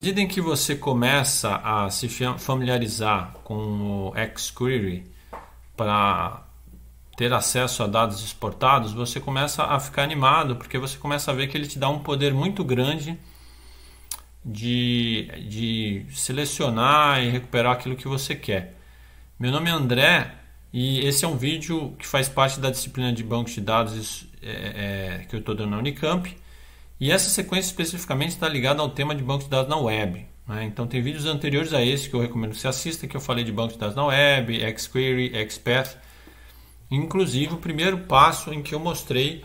medida em que você começa a se familiarizar com o XQuery para ter acesso a dados exportados, você começa a ficar animado, porque você começa a ver que ele te dá um poder muito grande de, de selecionar e recuperar aquilo que você quer. Meu nome é André e esse é um vídeo que faz parte da disciplina de banco de dados é, é, que eu estou dando na Unicamp. E essa sequência especificamente está ligada ao tema de banco de dados na web. Né? Então tem vídeos anteriores a esse que eu recomendo que você assista, que eu falei de banco de dados na web, XQuery, XPath. Inclusive o primeiro passo em que eu mostrei,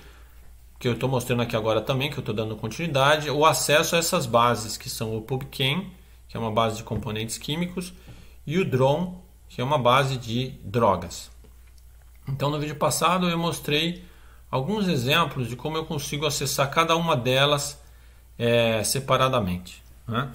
que eu estou mostrando aqui agora também, que eu estou dando continuidade, é o acesso a essas bases, que são o PubChem, que é uma base de componentes químicos, e o Drone, que é uma base de drogas. Então no vídeo passado eu mostrei alguns exemplos de como eu consigo acessar cada uma delas é, separadamente. Né?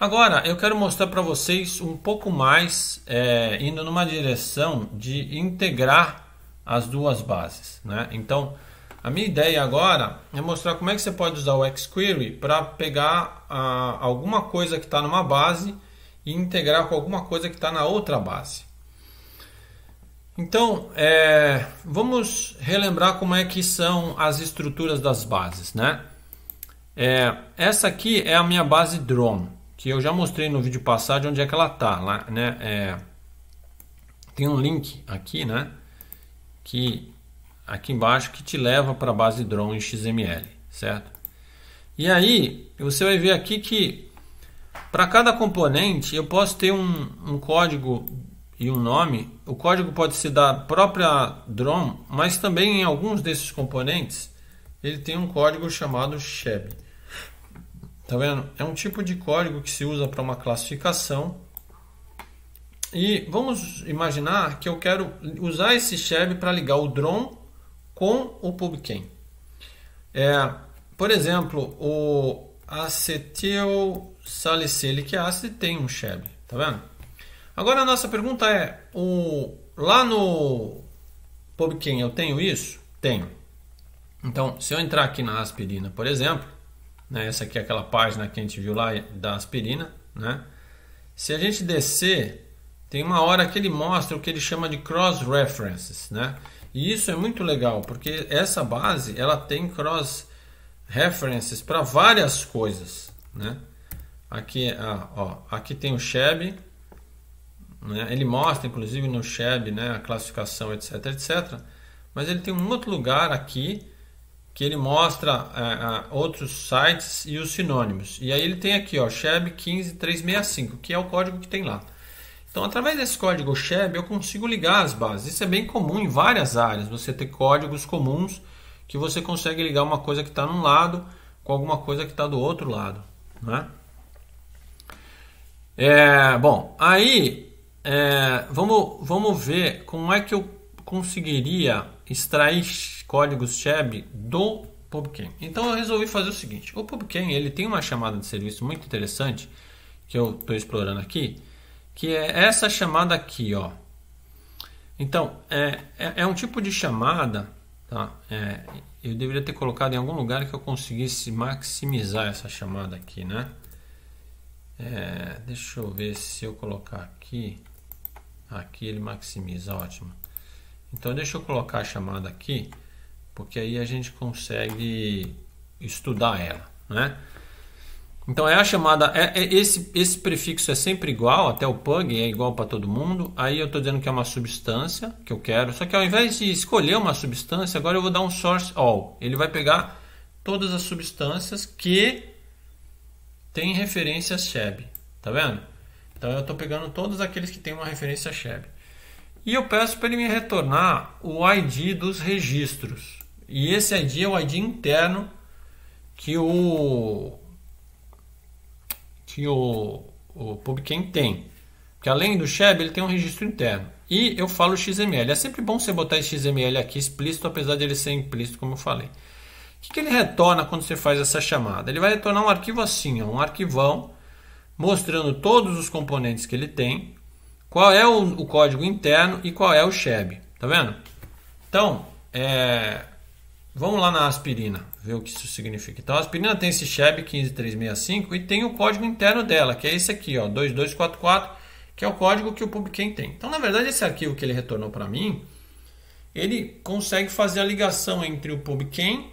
Agora eu quero mostrar para vocês um pouco mais, é, indo numa direção de integrar as duas bases. Né? Então a minha ideia agora é mostrar como é que você pode usar o XQuery para pegar alguma coisa que está numa base e integrar com alguma coisa que está na outra base. Então, é, vamos relembrar como é que são as estruturas das bases, né? É, essa aqui é a minha base drone, que eu já mostrei no vídeo passado onde é que ela tá, lá, né? É, tem um link aqui, né? Que aqui embaixo que te leva para a base drone em XML, certo? E aí você vai ver aqui que para cada componente eu posso ter um, um código e um nome, o código pode ser da própria drone mas também em alguns desses componentes ele tem um código chamado SHEB. Tá vendo? É um tipo de código que se usa para uma classificação. E vamos imaginar que eu quero usar esse SHEB para ligar o drone com o PubChem. É, por exemplo, o acetil salicílico ácido tem um SHEB, tá vendo? Agora a nossa pergunta é: o, lá no Pobquim eu tenho isso? Tenho. Então, se eu entrar aqui na aspirina, por exemplo, né, essa aqui é aquela página que a gente viu lá da aspirina, né? Se a gente descer, tem uma hora que ele mostra o que ele chama de cross references, né? E isso é muito legal, porque essa base, ela tem cross references para várias coisas, né? Aqui, é, ó, aqui tem o Sheb, né? Ele mostra, inclusive, no Sheb né, a classificação, etc, etc. Mas ele tem um outro lugar aqui que ele mostra é, outros sites e os sinônimos. E aí ele tem aqui, ó, Sheb 15365, que é o código que tem lá. Então, através desse código Sheb, eu consigo ligar as bases. Isso é bem comum em várias áreas, você ter códigos comuns que você consegue ligar uma coisa que está num lado com alguma coisa que está do outro lado, né? É, bom, aí é, vamos, vamos ver como é que eu conseguiria extrair códigos Cheb do PubChem. Então eu resolvi fazer o seguinte: o PubChem ele tem uma chamada de serviço muito interessante que eu estou explorando aqui, que é essa chamada aqui, ó. Então é, é, é um tipo de chamada, tá? É, eu deveria ter colocado em algum lugar que eu conseguisse maximizar essa chamada aqui, né? É, deixa eu ver se eu colocar aqui. Aqui ele maximiza, ótimo. Então deixa eu colocar a chamada aqui, porque aí a gente consegue estudar ela, né? Então é a chamada, é, é esse, esse prefixo é sempre igual, até o pug é igual para todo mundo. Aí eu estou dizendo que é uma substância que eu quero, só que ao invés de escolher uma substância, agora eu vou dar um source all. Ele vai pegar todas as substâncias que têm referência Sheb, tá vendo? Então eu estou pegando todos aqueles que têm uma referência Cheb. E eu peço para ele me retornar o ID dos registros. E esse ID é o ID interno que o que o, o PubChem tem. Que além do Cheb, ele tem um registro interno. E eu falo XML. É sempre bom você botar esse XML aqui explícito, apesar de ele ser implícito, como eu falei. O que, que ele retorna quando você faz essa chamada? Ele vai retornar um arquivo assim, ó, um arquivão mostrando todos os componentes que ele tem, qual é o, o código interno e qual é o Sheb. Tá vendo? Então, é, vamos lá na aspirina, ver o que isso significa. Então, a aspirina tem esse Sheb 15365 e tem o código interno dela, que é esse aqui, ó, 2244, que é o código que o PubChem tem. Então, na verdade, esse arquivo que ele retornou para mim, ele consegue fazer a ligação entre o PubChem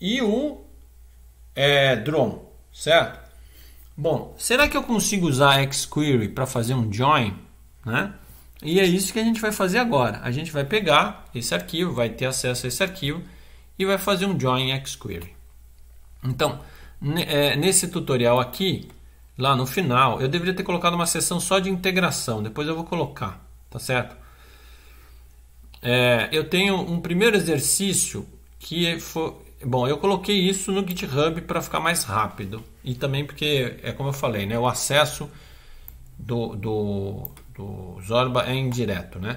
e o é, certo? Bom, será que eu consigo usar XQuery para fazer um join? Né? E é isso que a gente vai fazer agora. A gente vai pegar esse arquivo, vai ter acesso a esse arquivo e vai fazer um join XQuery. Então, é, nesse tutorial aqui, lá no final, eu deveria ter colocado uma seção só de integração. Depois eu vou colocar, tá certo? É, eu tenho um primeiro exercício que foi, Bom, eu coloquei isso no GitHub para ficar mais rápido e também porque é como eu falei, né? O acesso do, do, do Zorba é indireto, né?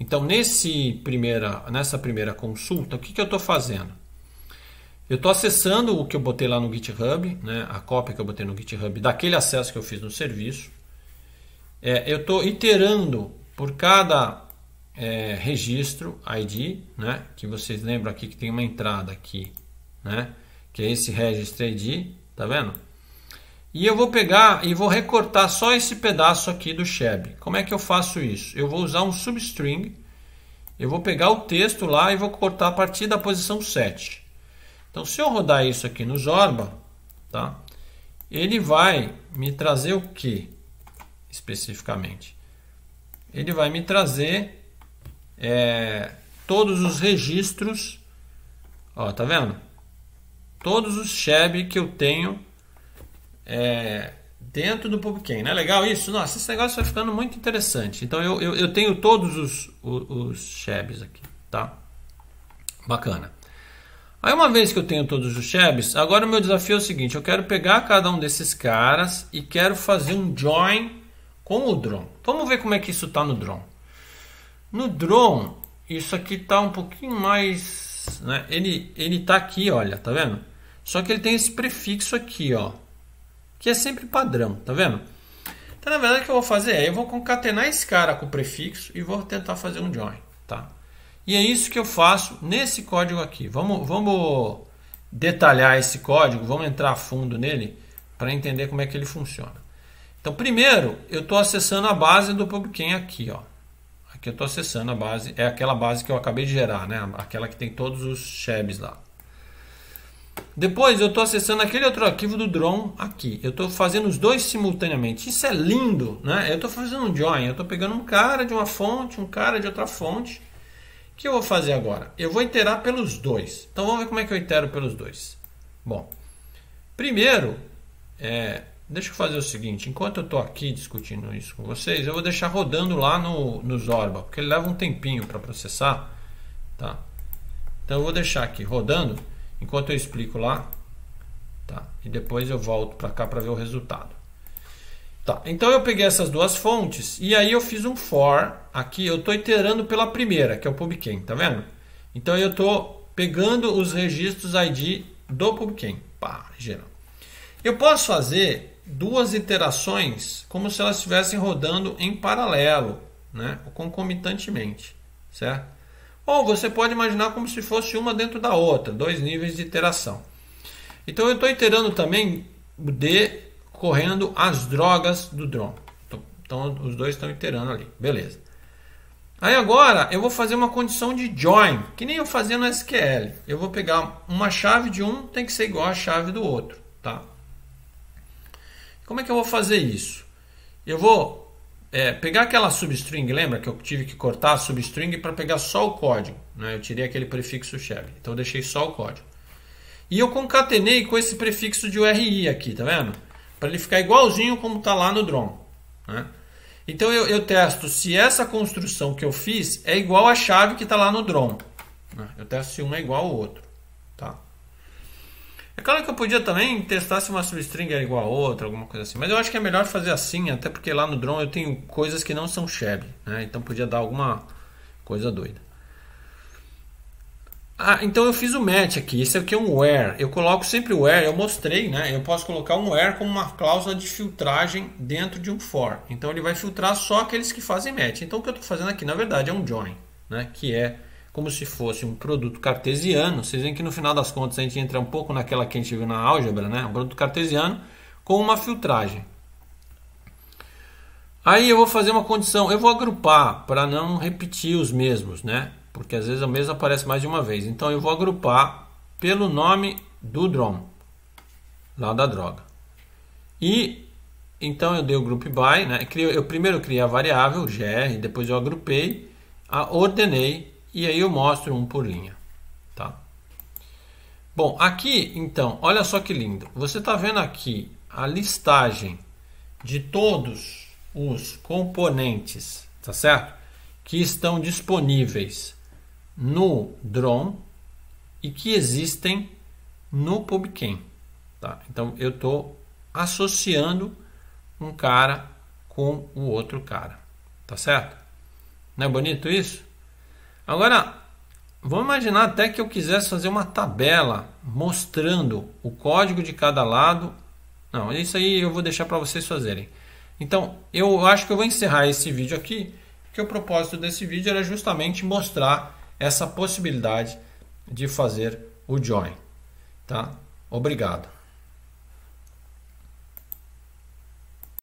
Então nesse primeira, nessa primeira consulta, o que, que eu estou fazendo? Eu estou acessando o que eu botei lá no GitHub, né? A cópia que eu botei no GitHub daquele acesso que eu fiz no serviço. É, eu estou iterando por cada é, registro ID, né? Que vocês lembram aqui que tem uma entrada aqui né? Que é esse register ID, d tá vendo? E eu vou pegar e vou recortar só esse pedaço aqui do Sheb. Como é que eu faço isso? Eu vou usar um substring, eu vou pegar o texto lá e vou cortar a partir da posição 7. Então se eu rodar isso aqui no Zorba, tá? Ele vai me trazer o que especificamente? Ele vai me trazer é, todos os registros, ó, tá vendo? todos os Cheb que eu tenho é, dentro do PubChem. Não é legal isso? Nossa, esse negócio vai ficando muito interessante. Então eu, eu, eu tenho todos os, os, os aqui, tá? Bacana. Aí uma vez que eu tenho todos os Shebs, agora o meu desafio é o seguinte, eu quero pegar cada um desses caras e quero fazer um join com o drone. Vamos ver como é que isso tá no drone. No drone, isso aqui tá um pouquinho mais... Né? Ele, ele tá aqui, olha, tá vendo? Só que ele tem esse prefixo aqui, ó, que é sempre padrão, tá vendo? Então, na verdade, o que eu vou fazer é, eu vou concatenar esse cara com o prefixo e vou tentar fazer um join, tá? E é isso que eu faço nesse código aqui. Vamos, vamos detalhar esse código, vamos entrar a fundo nele para entender como é que ele funciona. Então, primeiro, eu estou acessando a base do PubChem aqui, ó. Aqui eu estou acessando a base, é aquela base que eu acabei de gerar, né? Aquela que tem todos os shabs lá. Depois eu estou acessando aquele outro arquivo do drone aqui. Eu estou fazendo os dois simultaneamente. Isso é lindo, né? Eu estou fazendo um join. Eu estou pegando um cara de uma fonte, um cara de outra fonte. O que eu vou fazer agora? Eu vou iterar pelos dois. Então vamos ver como é que eu itero pelos dois. Bom, primeiro, é, deixa eu fazer o seguinte. Enquanto eu estou aqui discutindo isso com vocês, eu vou deixar rodando lá no, no Zorba, porque ele leva um tempinho para processar. Tá? Então eu vou deixar aqui rodando enquanto eu explico lá, tá? E depois eu volto para cá para ver o resultado. Tá, então eu peguei essas duas fontes e aí eu fiz um for aqui, eu estou iterando pela primeira, que é o PubChem, tá vendo? Então eu estou pegando os registros ID do PubChem, pá, geral. Eu posso fazer duas iterações como se elas estivessem rodando em paralelo, né, concomitantemente, certo? Ou você pode imaginar como se fosse uma dentro da outra, dois níveis de iteração. Então eu estou iterando também o D correndo as drogas do drone Então os dois estão iterando ali, beleza. Aí agora eu vou fazer uma condição de join, que nem eu fazia no SQL. Eu vou pegar uma chave de um tem que ser igual à chave do outro, tá? Como é que eu vou fazer isso? Eu vou é, pegar aquela substring, lembra que eu tive que cortar a substring para pegar só o código. Né? Eu tirei aquele prefixo cheb, então deixei só o código. E eu concatenei com esse prefixo de URI aqui, tá vendo? Para ele ficar igualzinho como está lá no drone Né? Então eu, eu, testo se essa construção que eu fiz é igual à chave que está lá no drone Né? Eu testo se um é igual ao outro. Tá? É claro que eu podia também testar se uma substring era igual a outra, alguma coisa assim. Mas eu acho que é melhor fazer assim, até porque lá no drone eu tenho coisas que não são Sheb. Né? Então podia dar alguma coisa doida. Ah, então eu fiz o match aqui. Esse aqui é um where. Eu coloco sempre o where, eu mostrei, né? Eu posso colocar um where como uma cláusula de filtragem dentro de um for. Então ele vai filtrar só aqueles que fazem match. Então o que eu estou fazendo aqui, na verdade, é um join, né? Que é como se fosse um produto cartesiano. Vocês veem que no final das contas a gente entra um pouco naquela que a gente viu na álgebra, né? Um produto cartesiano com uma filtragem. Aí eu vou fazer uma condição, eu vou agrupar para não repetir os mesmos, né? Porque às vezes o mesmo aparece mais de uma vez. Então eu vou agrupar pelo nome do drone, lá da droga. E então eu dei o group by, né? Eu primeiro criei a variável gr, depois eu agrupei, ordenei e aí eu mostro um por linha, tá? Bom, aqui então, olha só que lindo. Você está vendo aqui a listagem de todos os componentes, tá certo? Que estão disponíveis no Drone e que existem no PubChem. Tá? Então eu estou associando um cara com o outro cara, tá certo? Não é bonito isso? Agora, vamos imaginar até que eu quisesse fazer uma tabela mostrando o código de cada lado. Não, isso aí eu vou deixar para vocês fazerem. Então, eu acho que eu vou encerrar esse vídeo aqui, porque o propósito desse vídeo era justamente mostrar essa possibilidade de fazer o join. Tá? Obrigado.